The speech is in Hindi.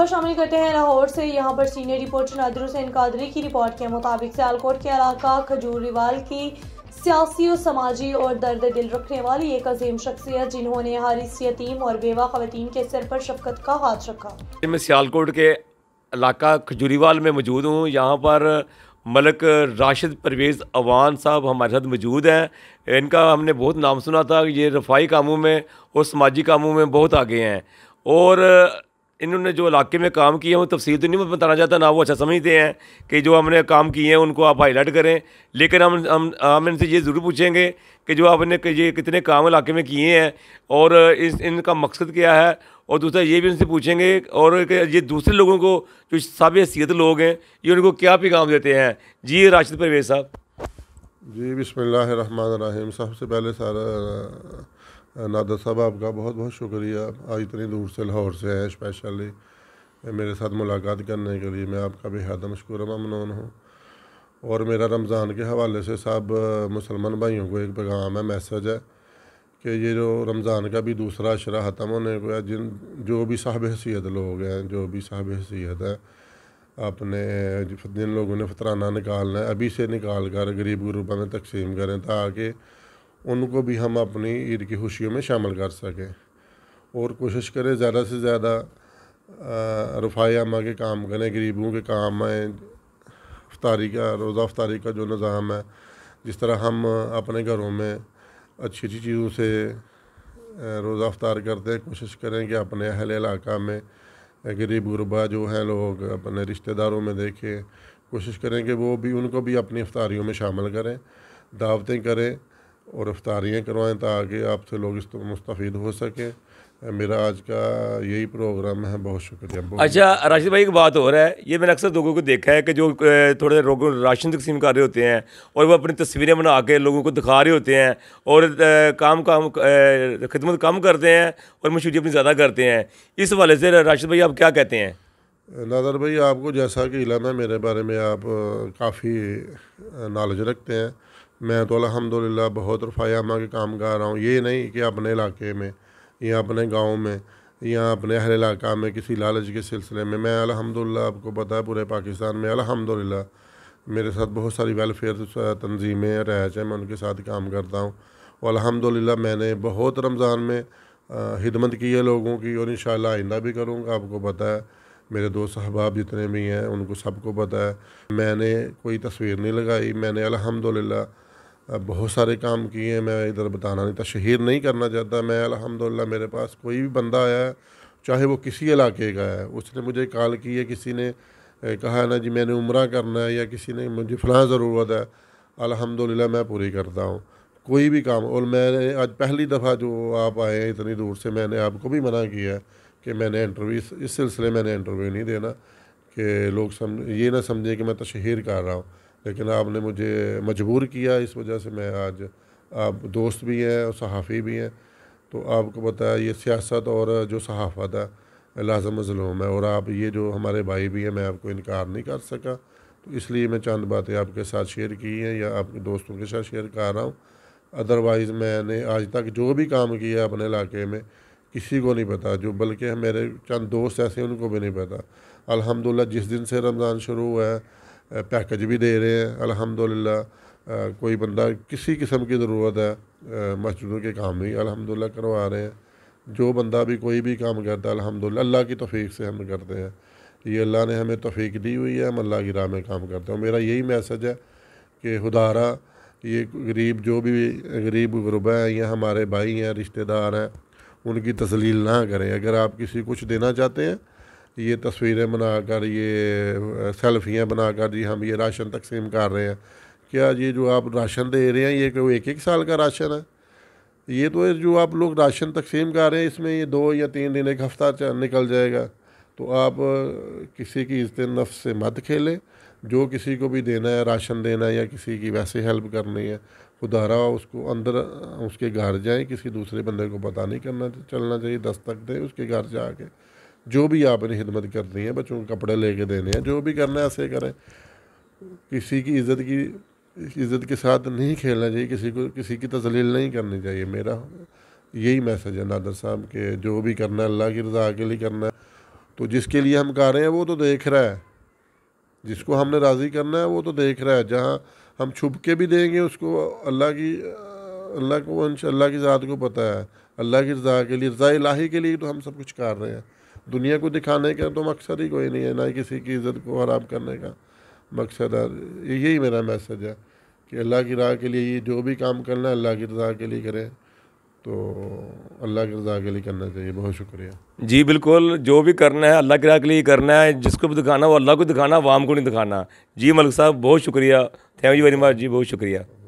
खबर शामिल करते हैं लाहौर से यहाँ पर सीनियर रिपोर्टर नादर हुसैन कादरी की रिपोर्ट के मुताबिक सियालकोट के इलाका खजूरीवाल की सियासी और समाजी और दर्द दिल रखने वाली एक अजीम शख्सियत जिन्होंने हारिस यतीम और बेवा खवतन के सिर पर शफकत का हाथ रखा मैं सियालकोट के इलाका खजूरीवाल में मौजूद हूँ यहाँ पर मलक राशिद परवेज़ अवान साहब हमारे साथ मौजूद हैं इनका हमने बहुत नाम सुना था ये रफाई कामों में और समाजी कामों में बहुत आगे हैं और इन्होंने जो इलाके में काम किए हैं तफसील तो नहीं बताना चाहता ना वो अच्छा समझते हैं कि जो हमने काम किए हैं उनको आप हाईलाइट करें लेकिन हम हम हम इनसे ये ज़रूर पूछेंगे कि जो आपने कि ये कितने काम इलाके में किए हैं और इस इनका मकसद क्या है और दूसरा ये भी इनसे पूछेंगे और ये दूसरे लोगों को जो सब हैसीत लोग हैं ये उनको क्या पैगाम देते हैं जी राशिद परवेज साहब जी बिसमीम सबसे पहले सारा नादर साहब आपका बहुत बहुत शुक्रिया आज इतनी दूर से लाहौर से आए स्पेशली मेरे साथ मुलाकात करने के लिए मैं आपका बेहद मशकूर ममनून हूँ और मेरा रमज़ान के हवाले से सब मुसलमान भाइयों को एक पैगाम है मैसेज है कि ये जो रमज़ान का भी दूसरा अशरा ख़त्म होने को है जिन जो भी साहब हैसीत लोग हैं जो भी साहब हैसीत है अपने जिन लोगों ने फतराना निकालना है अभी से निकाल कर गरीब गुरबा में तकसीम करें ताकि उनको भी हम अपनी ईद की खुशियों में शामिल कर सकें और कोशिश करें ज़्यादा से ज़्यादा रफ़ाई आमा के काम करें गरीबों के काम आएँ अफ्तारी का रोज़ा अफ्तारी का जो निज़ाम है जिस तरह हम अपने घरों में अच्छी अच्छी चीज़ों से रोज़ा अफ्तार करते हैं कोशिश करें कि अपने अहल इलाका में गरीब गुरबा जो हैं लोग अपने रिश्तेदारों में देखें कोशिश करें कि वो भी उनको भी अपनी अफ्तारियों में शामिल करें दावतें करें और अफ्तारियाँ करवाएँ ताकि आपसे लोग इस तो मुस्तफ़ हो सकें मेरा आज का यही प्रोग्राम है बहुत शुक्रिया बहुत अच्छा राशिद भाई एक बात हो रहा है ये मैंने अक्सर लोगों को देखा है कि जो थोड़े लोग राशन तकसीम कर रहे होते हैं और वो अपनी तस्वीरें बना के लोगों को दिखा रहे होते हैं और काम काम खिदमत कम करते हैं और मशहूरी अपनी ज़्यादा करते हैं इस हवाले से राशिद भाई आप क्या कहते हैं नादर भाई आपको जैसा कि इलाम है मेरे बारे में आप काफ़ी नॉलेज रखते हैं मैं तो अलहमदिल्ला बहुत रफ़ायामा के काम कर रहा हूँ ये नहीं कि अपने इलाके में या अपने गाँव में या अपने हर इलाका में किसी लालच के सिलसिले में मैं अलहमदिल्ला आपको पता है पूरे पाकिस्तान में अलहमदिल्ला मेरे साथ बहुत सारी वेलफेयर तनजीमें रहच हैं मैं उनके साथ काम करता हूँ और अलहमदिल्ला मैंने बहुत रमज़ान में हिदमत की है लोगों की और इन आइंदा भी करूँगा आपको पता है मेरे दोस्त अहबाब जितने भी हैं उनको सबको पता है मैंने कोई तस्वीर नहीं लगाई मैंने अलहमदिल्ला बहुत सारे काम किए हैं मैं इधर बताना नहीं था नहीं करना चाहता मैं अलहमदिल्ला मेरे पास कोई भी बंदा आया है चाहे वो किसी इलाके का है उसने मुझे कॉल की है किसी ने कहा ना जी मैंने उम्र करना है या किसी ने मुझे फलां ज़रूरत है अलहमदिल्ला मैं पूरी करता हूँ कोई भी काम और मैंने आज पहली दफ़ा जो आप आए हैं इतनी दूर से मैंने आपको भी मना किया कि मैंने इंटरव्यू इस सिलसिले मैंने इंटरव्यू नहीं देना कि लोग समझ ये ना समझें कि मैं तशहर कर रहा हूँ लेकिन आपने मुझे मजबूर किया इस वजह से मैं आज आप दोस्त भी हैं और सहाफ़ी भी हैं तो आपको पता है ये सियासत और जो सहाफ़त है लाजम मजलूम है और आप ये जो हमारे भाई भी हैं मैं आपको इनकार नहीं कर सका तो इसलिए मैं चंद बातें आपके साथ शेयर की हैं या आपके दोस्तों के साथ शेयर कर रहा हूँ अदरवाइज़ मैंने आज तक जो भी काम किया अपने इलाके में किसी को नहीं पता जो बल्कि मेरे चंद दोस्त ऐसे उनको भी नहीं पता अलहमदिल्ला जिस दिन से रमज़ान शुरू हुआ है पैकेज भी दे रहे हैं अल्हम्दुलिल्लाह कोई बंदा किसी किस्म की ज़रूरत है मस्जिदों के काम भी अल्हम्दुलिल्लाह करवा रहे हैं जो बंदा भी कोई भी काम करता है अल्हम्दुलिल्लाह अल्लाह की तफीक से हम करते हैं ये अल्लाह ने हमें तफीक दी हुई है हम अल्लाह की राह में काम करते हैं मेरा यही मैसेज है कि हदारा ये गरीब जो भी गरीब गुरबा हैं या हमारे भाई हैं रिश्तेदार हैं उनकी तसलील ना करें अगर आप किसी कुछ देना चाहते हैं ये तस्वीरें बनाकर ये सेल्फियाँ बनाकर जी हम ये राशन तकसीम कर रहे हैं क्या ये जो आप राशन दे रहे हैं ये कोई एक एक साल का राशन है ये तो जो आप लोग राशन तकसीम कर रहे हैं इसमें ये दो या तीन दिन एक हफ़्ता निकल जाएगा तो आप किसी की इज्जत नफ्स से मत खेलें जो किसी को भी देना है राशन देना है या किसी की वैसे हेल्प करनी है रहा उसको अंदर उसके घर जाएं किसी दूसरे बंदे को पता नहीं करना चलना चाहिए दस्तक दें उसके घर जाके जो भी आपने खिदमत करनी है बच्चों को कपड़े लेके देने हैं जो भी करना है ऐसे करें किसी की इज़्ज़त की इज़्ज़त के साथ नहीं खेलना चाहिए किसी को किसी की तजलील नहीं करनी चाहिए मेरा यही मैसेज है नादर साहब के जो भी करना है अल्लाह की रजा के लिए करना है तो जिसके लिए हम कर रहे हैं वो तो देख रहा है जिसको हमने राज़ी करना है वो तो देख रहा है जहाँ हम छुप के भी देंगे उसको अल्लाह की अल्लाह को अल्लाह की ज़ात को पता है अल्लाह की रजा के लिए रज़ा इलाही के लिए तो हम सब कुछ कर रहे हैं दुनिया को दिखाने का तो मकसद ही कोई नहीं है ना ही किसी की इज़्ज़त को हराम करने का मकसद है यही मेरा मैसेज है कि अल्लाह की राह के लिए ये जो भी काम करना है अल्लाह की रजा के लिए करें तो अल्लाह की रजा के लिए करना चाहिए बहुत शुक्रिया जी बिल्कुल जो भी करना है अल्लाह की राह के लिए करना है जिसको भी दिखाना वो अल्लाह को दिखाना वाम को नहीं दिखाना जी मलिक साहब बहुत शुक्रिया थैंक यू वेरी मच जी बहुत शुक्रिया